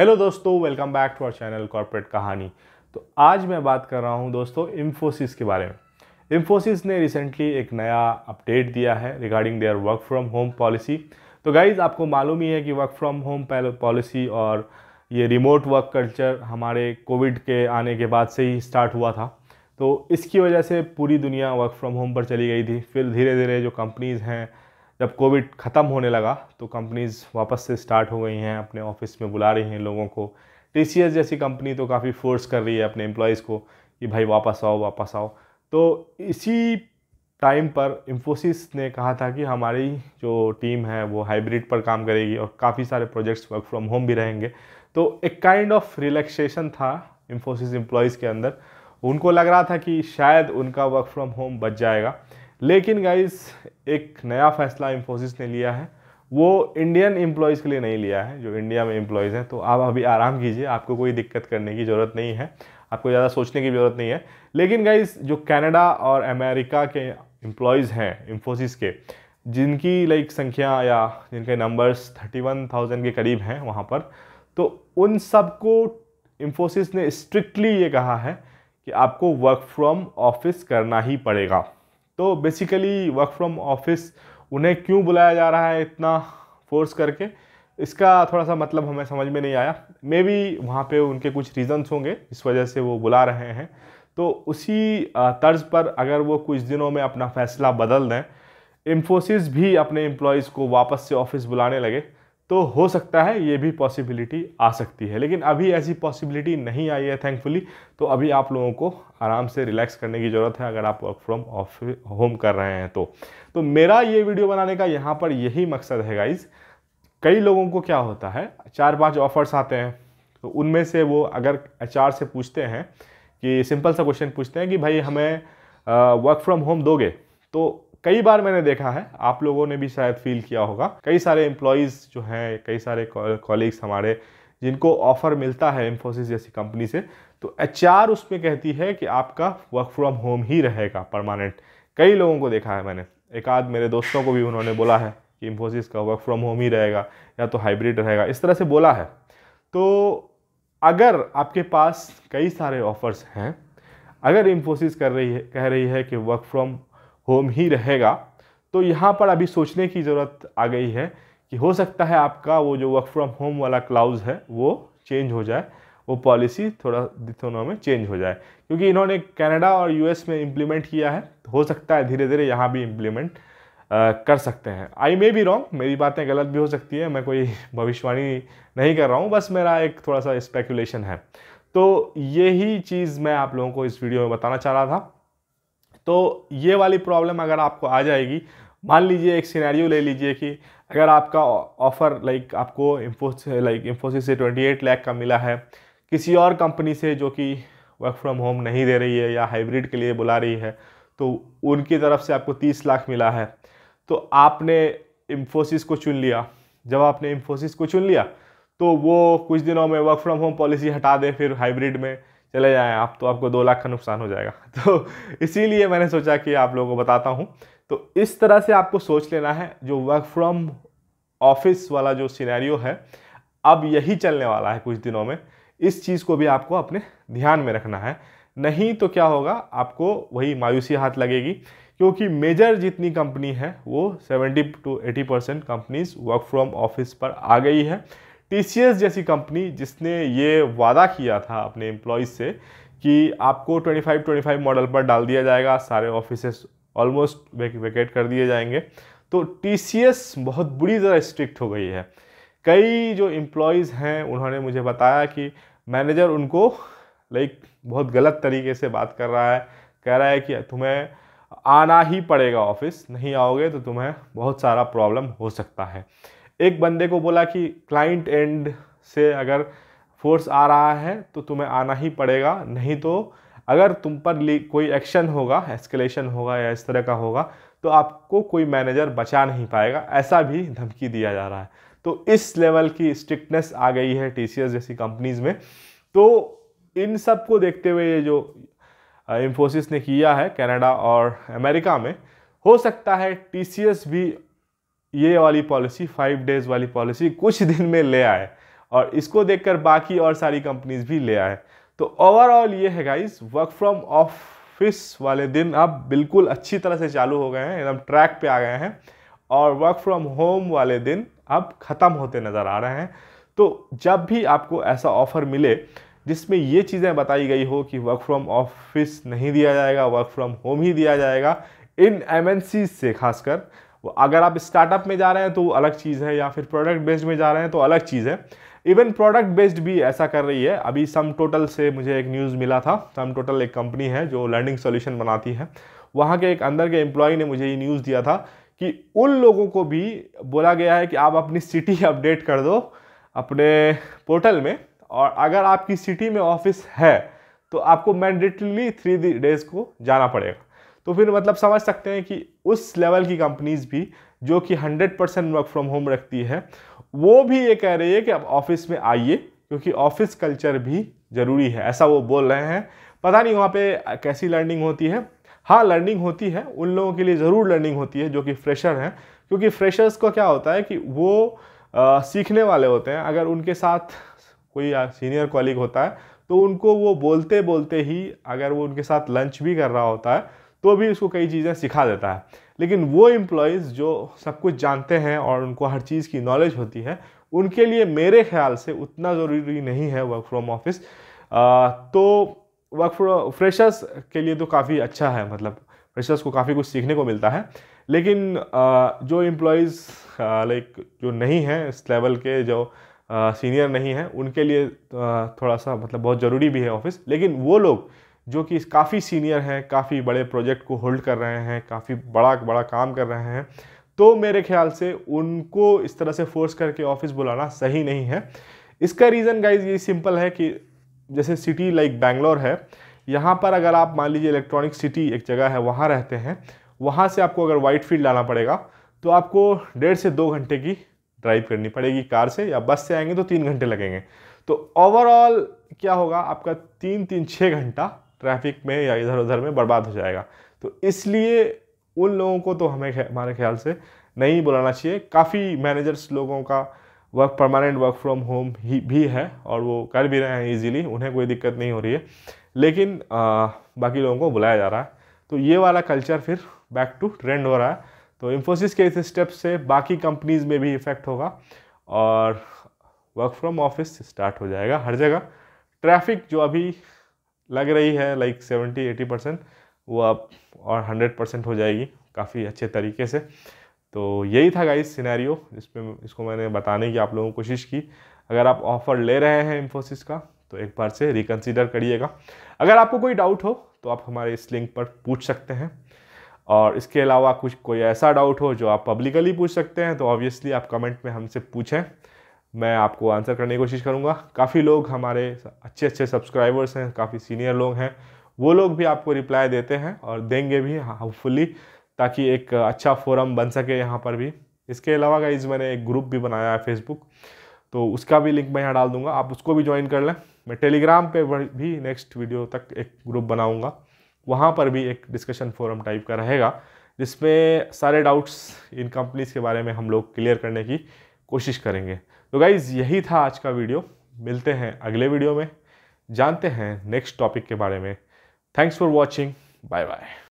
hello दोस्तों welcome back to our channel corporate Kahani तो आज मैं बात कर रहा हूं दोस्तों इंफोसिस के बारे में इंफोसिस ने रिसेंटली एक नया अपडेट दिया है regarding their work from home policy तो गाइज़ आपको मालूम ही है कि वर्क फ्रॉम होम पॉलिसी और ये रिमोट वर्क कल्चर हमारे कोविड के आने के बाद से ही स्टार्ट हुआ था तो इसकी वजह से पूरी दुनिया वर्क फ्रॉम होम पर चली गई थी फिर धीरे धीरे जो कंपनीज़ हैं जब कोविड ख़त्म होने लगा तो कंपनीज़ वापस से स्टार्ट हो गई हैं अपने ऑफिस में बुला रही हैं लोगों को टी जैसी कंपनी तो काफ़ी फोर्स कर रही है अपने एम्प्लॉयज़ को कि भाई वापस आओ वापस आओ तो इसी टाइम पर इंफोसिस ने कहा था कि हमारी जो टीम है वो हाइब्रिड पर काम करेगी और काफ़ी सारे प्रोजेक्ट्स वर्क फ्रॉम होम भी रहेंगे तो एक काइंड ऑफ रिलैक्सेशन था इंफोसिस एम्प्लॉयज़ के अंदर उनको लग रहा था कि शायद उनका वर्क फ्रॉम होम बच जाएगा लेकिन गाइस एक नया फैसला इंफोसिस ने लिया है वो इंडियन एम्प्लॉयज़ के लिए नहीं लिया है जो इंडिया में एम्प्लॉयज़ हैं तो आप अभी आराम कीजिए आपको कोई दिक्कत करने की ज़रूरत नहीं है आपको ज़्यादा सोचने की ज़रूरत नहीं है लेकिन गाइस जो कनाडा और अमेरिका के एम्प्लॉयज़ हैं इंफोसिस के जिनकी लाइक संख्या या जिनके नंबर्स थर्टी वन थाउजेंड के करीब हैं वहाँ पर तो उन सबको इंफोसिस ने स्ट्रिक्टली ये कहा है कि आपको वर्क फ्रॉम ऑफिस करना ही पड़ेगा तो बेसिकली वर्क फ्रॉम ऑफिस उन्हें क्यों बुलाया जा रहा है इतना फोर्स करके इसका थोड़ा सा मतलब हमें समझ में नहीं आया मे बी वहाँ पे उनके कुछ रीज़न्स होंगे इस वजह से वो बुला रहे हैं तो उसी तर्ज पर अगर वो कुछ दिनों में अपना फैसला बदल दें इंफोसिस भी अपने एम्प्लॉयज़ को वापस से ऑफिस बुलाने लगे तो हो सकता है ये भी पॉसिबिलिटी आ सकती है लेकिन अभी ऐसी पॉसिबिलिटी नहीं आई है थैंकफुली तो अभी आप लोगों को आराम से रिलैक्स करने की ज़रूरत है अगर आप वर्क फ्रॉम ऑफ होम कर रहे हैं तो तो मेरा ये वीडियो बनाने का यहाँ पर यही मकसद है गाइज़ कई लोगों को क्या होता है चार पाँच ऑफर्स आते हैं तो उनमें से वो अगर एच से पूछते हैं कि सिंपल सा क्वेश्चन पूछते हैं कि भाई हमें वर्क फ्रॉम होम दोगे तो कई बार मैंने देखा है आप लोगों ने भी शायद फील किया होगा कई सारे एम्प्लॉयज़ जो हैं कई सारे कॉलीग्स हमारे जिनको ऑफ़र मिलता है इंफोसिस जैसी कंपनी से तो एच उसमें कहती है कि आपका वर्क फ्रॉम होम ही रहेगा परमानेंट कई लोगों को देखा है मैंने एक आध मेरे दोस्तों को भी उन्होंने बोला है कि इंफोसिस का वर्क फ्रॉम होम ही रहेगा या तो हाइब्रिड रहेगा इस तरह से बोला है तो अगर आपके पास कई सारे ऑफ़र्स हैं अगर इंफोसिस कर रही है कह रही है कि वर्क फ्रॉम होम ही रहेगा तो यहाँ पर अभी सोचने की ज़रूरत आ गई है कि हो सकता है आपका वो जो वर्क फ्रॉम होम वाला क्लाउज है वो चेंज हो जाए वो पॉलिसी थोड़ा दोनों में चेंज हो जाए क्योंकि इन्होंने कनाडा और यूएस में इम्प्लीमेंट किया है तो हो सकता है धीरे धीरे यहाँ भी इम्प्लीमेंट कर सकते हैं आई मे बी रॉन्ग मेरी बातें गलत भी हो सकती है मैं कोई भविष्यवाणी नहीं कर रहा हूँ बस मेरा एक थोड़ा सा स्पेकुलेशन है तो यही चीज़ मैं आप लोगों को इस वीडियो में बताना चाह रहा था तो ये वाली प्रॉब्लम अगर आपको आ जाएगी मान लीजिए एक सिनेरियो ले लीजिए कि अगर आपका ऑफ़र लाइक आपको इम्फोस लाइक इम्फोसिस से 28 लाख का मिला है किसी और कंपनी से जो कि वर्क फ्रॉम होम नहीं दे रही है या हाइब्रिड के लिए बुला रही है तो उनकी तरफ से आपको 30 लाख मिला है तो आपने इम्फोसिस को चुन लिया जब आपने इम्फोसिस को चुन लिया तो वो कुछ दिनों में वर्क फ्रॉम होम पॉलिसी हटा दें फिर हाइब्रिड में चले जाएँ आप तो आपको दो लाख का नुकसान हो जाएगा तो इसीलिए मैंने सोचा कि आप लोगों को बताता हूँ तो इस तरह से आपको सोच लेना है जो वर्क फ्रॉम ऑफिस वाला जो सिनेरियो है अब यही चलने वाला है कुछ दिनों में इस चीज़ को भी आपको अपने ध्यान में रखना है नहीं तो क्या होगा आपको वही मायूसी हाथ लगेगी क्योंकि मेजर जितनी कंपनी है वो 70 to 80 percent companies work from office पर आ गई है टी जैसी कंपनी जिसने ये वादा किया था अपने एम्प्लॉयज़ से कि आपको 25 25 मॉडल पर डाल दिया जाएगा सारे ऑफिसेस ऑलमोस्ट वेकेट कर दिए जाएंगे तो टी बहुत बुरी तरह स्ट्रिक्ट हो गई है कई जो एम्प्लॉयज़ हैं उन्होंने मुझे बताया कि मैनेजर उनको लाइक बहुत गलत तरीके से बात कर रहा है कह रहा है कि तुम्हें आना ही पड़ेगा ऑफिस नहीं आओगे तो तुम्हें बहुत सारा प्रॉब्लम हो सकता है एक बंदे को बोला कि क्लाइंट एंड से अगर फोर्स आ रहा है तो तुम्हें आना ही पड़ेगा नहीं तो अगर तुम पर कोई एक्शन होगा एस्केलेशन होगा या इस तरह का होगा तो आपको कोई मैनेजर बचा नहीं पाएगा ऐसा भी धमकी दिया जा रहा है तो इस लेवल की स्ट्रिक्टनेस आ गई है टी जैसी कंपनीज़ में तो इन सब को देखते हुए ये जो इन्फोसिस ने किया है कनाडा और अमेरिका में हो सकता है टी भी ये वाली पॉलिसी फाइव डेज वाली पॉलिसी कुछ दिन में ले आए और इसको देखकर बाकी और सारी कंपनीज भी ले आए तो ओवरऑल ये है गाइस वर्क फ्रॉम ऑफिस वाले दिन अब बिल्कुल अच्छी तरह से चालू हो गए हैं एकदम ट्रैक पे आ गए हैं और वर्क फ्रॉम होम वाले दिन अब ख़त्म होते नज़र आ रहे हैं तो जब भी आपको ऐसा ऑफ़र मिले जिसमें ये चीज़ें बताई गई हो कि वर्क फ्रॉम ऑफिस नहीं दिया जाएगा वर्क फ्रॉम होम ही दिया जाएगा इन एम से खासकर अगर आप स्टार्टअप तो में जा रहे हैं तो अलग चीज़ है या फिर प्रोडक्ट बेस्ड में जा रहे हैं तो अलग चीज़ है इवन प्रोडक्ट बेस्ड भी ऐसा कर रही है अभी सम टोटल से मुझे एक न्यूज़ मिला था सम टोटल एक कंपनी है जो लर्निंग सोल्यूशन बनाती है वहाँ के एक अंदर के एम्प्लॉय ने मुझे ये न्यूज़ दिया था कि उन लोगों को भी बोला गया है कि आप अपनी सिटी अपडेट कर दो अपने पोर्टल में और अगर आपकी सिटी में ऑफिस है तो आपको मैंडेटली थ्री डेज को जाना पड़ेगा तो फिर मतलब समझ सकते हैं कि उस लेवल की कंपनीज भी जो कि 100 परसेंट वर्क फ्रॉम होम रखती है वो भी ये कह रही है कि आप ऑफिस में आइए क्योंकि ऑफिस कल्चर भी ज़रूरी है ऐसा वो बोल रहे हैं पता नहीं वहाँ पे कैसी लर्निंग होती है हाँ लर्निंग होती है उन लोगों के लिए ज़रूर लर्निंग होती है जो कि फ्रेशर हैं क्योंकि फ्रेशर्स को क्या होता है कि वो आ, सीखने वाले होते हैं अगर उनके साथ कोई सीनियर कॉलिग होता है तो उनको वो बोलते बोलते ही अगर वो उनके साथ लंच भी कर रहा होता है तो भी उसको कई चीज़ें सिखा देता है लेकिन वो एम्प्लॉयज़ जो सब कुछ जानते हैं और उनको हर चीज़ की नॉलेज होती है उनके लिए मेरे ख्याल से उतना ज़रूरी नहीं है वर्क फ्रॉम ऑफिस तो वर्क फ्रॉ फ्रेशर्स के लिए तो काफ़ी अच्छा है मतलब फ्रेशर्स को काफ़ी कुछ सीखने को मिलता है लेकिन जो एम्प्लॉयज़ लाइक जो नहीं हैं इस लेवल के जो सीनियर नहीं हैं उनके लिए थोड़ा सा मतलब बहुत ज़रूरी भी है ऑफिस लेकिन वो लोग जो कि काफ़ी सीनियर हैं काफ़ी बड़े प्रोजेक्ट को होल्ड कर रहे हैं काफ़ी बड़ा बड़ा काम कर रहे हैं तो मेरे ख्याल से उनको इस तरह से फोर्स करके ऑफिस बुलाना सही नहीं है इसका रीज़न गाइज ये सिंपल है कि जैसे सिटी लाइक बैंगलोर है यहाँ पर अगर आप मान लीजिए इलेक्ट्रॉनिक सिटी एक जगह है वहाँ रहते हैं वहाँ से आपको अगर वाइट फील्ड आना पड़ेगा तो आपको डेढ़ से दो घंटे की ड्राइव करनी पड़ेगी कार से या बस से आएंगे तो तीन घंटे लगेंगे तो ओवरऑल क्या होगा आपका तीन तीन छः घंटा ट्रैफिक में या इधर उधर में बर्बाद हो जाएगा तो इसलिए उन लोगों को तो हमें हमारे ख्याल से नहीं बुलाना चाहिए काफ़ी मैनेजर्स लोगों का work permanent work from home ही भी है और वो कर भी रहे हैं इजीली उन्हें कोई दिक्कत नहीं हो रही है लेकिन आ, बाकी लोगों को बुलाया जा रहा है तो ये वाला कल्चर फिर बैक टू ट्रेंड हो रहा है तो इन्फोसिस के इस स्टेप से बाकी कंपनीज में भी इफ़ेक्ट होगा और वर्क फ्रॉम ऑफिस स्टार्ट हो जाएगा हर जगह ट्रैफिक जो अभी लग रही है लाइक सेवेंटी एटी परसेंट वो आप और हंड्रेड परसेंट हो जाएगी काफ़ी अच्छे तरीके से तो यही था गाइस सिनेरियो इसमें इसको मैंने बताने की आप लोगों को कोशिश की अगर आप ऑफ़र ले रहे हैं इन्फोसिस का तो एक बार से रिकन्सिडर करिएगा अगर आपको कोई डाउट हो तो आप हमारे इस लिंक पर पूछ सकते हैं और इसके अलावा कुछ कोई ऐसा डाउट हो जो आप पब्लिकली पूछ सकते हैं तो ऑब्वियसली आप कमेंट में हमसे पूछें मैं आपको आंसर करने की कोशिश करूँगा काफ़ी लोग हमारे अच्छे अच्छे सब्सक्राइबर्स हैं काफ़ी सीनियर लोग हैं वो लोग भी आपको रिप्लाई देते हैं और देंगे भी होपफुली हाँ, ताकि एक अच्छा फोरम बन सके यहाँ पर भी इसके अलावा का मैंने एक ग्रुप भी बनाया है फेसबुक तो उसका भी लिंक मैं यहाँ डाल दूँगा आप उसको भी ज्वाइन कर लें मैं टेलीग्राम पे भी नेक्स्ट वीडियो तक एक ग्रुप बनाऊँगा वहाँ पर भी एक डिस्कशन फोरम टाइप का रहेगा जिसमें सारे डाउट्स इन कंपनीज़ के बारे में हम लोग क्लियर करने की कोशिश करेंगे तो गाइज़ यही था आज का वीडियो मिलते हैं अगले वीडियो में जानते हैं नेक्स्ट टॉपिक के बारे में thanks for watching bye bye